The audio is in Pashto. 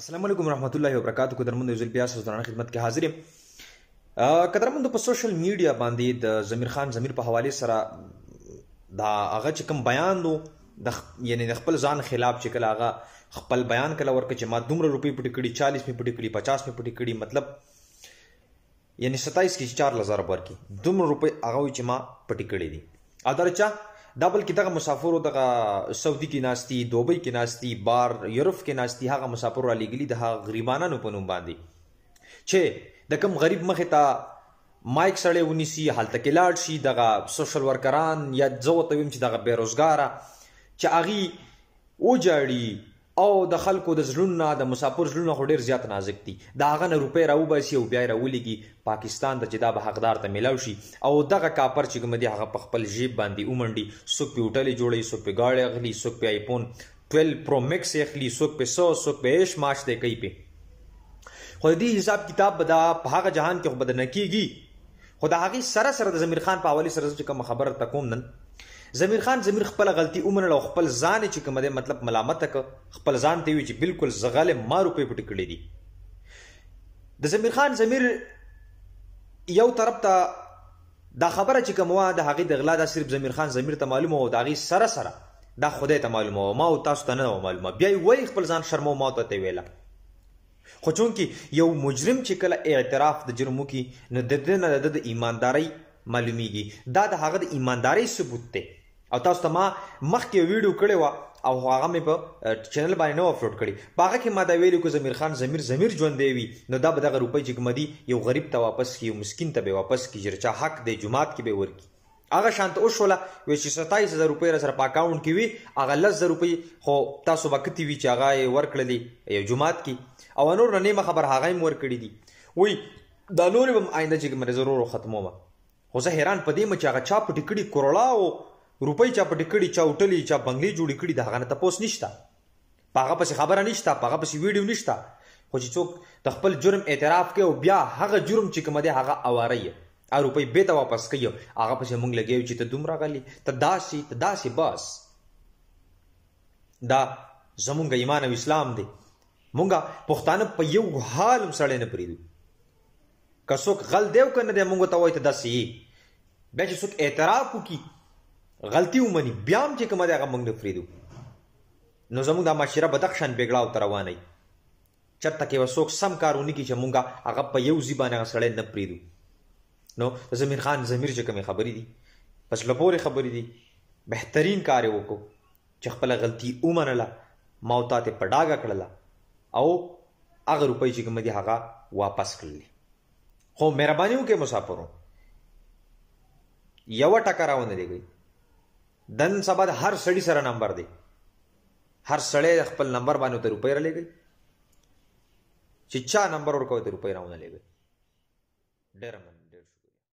السلام علیکم ورحمۃ اللہ وبرکاتہ قدرمند یوزل بیا سوزرانه خدمت کې حاضر یم قدرمند په سوشل میډیا باندې د زمیر خان زمیر په حواله سره دا هغه چې کوم بیان نو د یعنی د خپل ځان خلاف چې کله هغه خپل بیان کله ورکه چې ما دومره روپی پټی کړي 40 می پټی کړي 50 می پټی کړي مطلب یعنی 27 کې 4000 ورکی دومره روپی هغه چې ما پټی کړي دي ادرچا دا بلکې دغه مسافر دغه سعودي کې ناشتي دوبۍ کې ناشتي بار یورپ کې ناشتي هغه مسافر را لګلی د غریبانو په نوم باندې چې د کم غریب مخه تا مایک سره ونیسي حالت کې لاړ شي دغه سوشل ورکران یا ځوته ويم چې دغه بیروزګاره چې اغي وجاړي او د خلکو د زړونو د مسافر زړونو خو ډیر زیات نازک دي دا هغه نه روپې راو باسي او بیا راولېږي پاکستان د جدا به حقدار ته ملاو شي او دغه کاپر چې کوم دی هغه په خپل جیب باندې اومنډي سو پیوټلې جوړي سو پیګاړې اغلی سو پی آیفون 12 پرو میکس اخلی سو په 100 سو په ايش ماش دی کوي په خو دې حساب کتاب به دا په هغه جهان کې بدل نه کیږي خو دا هغه سره سره د زمیر خان په حواله سره چې کوم خبره تکوم نن زمیر خان زمیر خپل غلطي اومنل او خپل ځان چې کوم دې مطلب ملامت ک خپل ځان ته وی چې بالکل زغاله ما روپې پټ کړې دي د زمیر خان زمیر یو طرف ته دا خبره چې کوم وا د هغه د غلا دا صرف زمیر خان زمیر ته معلومه او دا غي سره سره دا خدای ته معلومه ما او تاسو ته نه معلومه بیا وای خپل ځان شرمو ما ته ویلا خو چون کې یو مجرم چې کله اعتراف د جرمو کې نه د ایمانداري معلومیږي دا د هغه د ایمانداري ثبوت دی او تاسو ته ما مخکې ویډیو کړی و او هغه مې په چینل باندې نو اپلوډ کړی باغه کې ما دا ویلو کو زمیر خان زمیر زمیر ژوند دی نو دا به دغه روپۍ چې کومدي یو غریب ته واپس کی یو مسكين ته به واپس کی جرچا حق دی جمعات کې به ورکی هغه شانت او شوله و چې 27000 روپۍ را سره په اکاونټ کې وي هغه 10000 روپۍ خو تاسو وکتی وی چې هغه ورکړلې یو جمعات کې او نور نه نیمه خبر هغه هم ورکړی دی وای دا نور هم آینده چې مې ضرور ختموم خو زه حیران پدې مچ هغه چا پټکړي کورلا او روپۍ چا پټ کړي چا وټلې چا بنگلې جوړې کړي دا غنه تاسو نشته پاغه پس خبره نشته پاغه پس ویډیو نشته خو چې څوک د خپل جرم اعتراف کوي او بیا هغه جرم چې کوم دی هغه اواري او روپۍ به ته واپس کوي هغه پس موږ لګیو چې ته دومره غلي ته داسي ته داسي بس دا زمونږ ایمان او اسلام دی مونږه پښتانه په یو حال سړې نه پریدو که څوک غل دیو کنه دی مونږ ته وایي ته داسي بیا چې څوک اعتراف وکړي غلطي ومني بیا هم چې کومه ده هغه موږ نه فریدو نو زموږ د معاشره بدخشان بیګړاو ته روانه چرته کې وسوک سم کارونه کې چې مونږه هغه په یو زبانه سره نه پریدو نو زمیر خان زمیر چې کومه خبرې دي پس لپورې خبرې دي بهترین کار وکړو چې خپل غلطي ومنله موتا ته پډاګه کړله او هغه روپۍ چې کومه دي هغه واپس کړلې خو مهرباني وکې مسافرو یو ټکراونه دی دن سبا د هر سړی سره نمبر دی هر سړی خپل نمبر باندې ته روپۍ را لګي چې چا نمبر ورکوي ته روپۍ راونه لګي ډېر مننه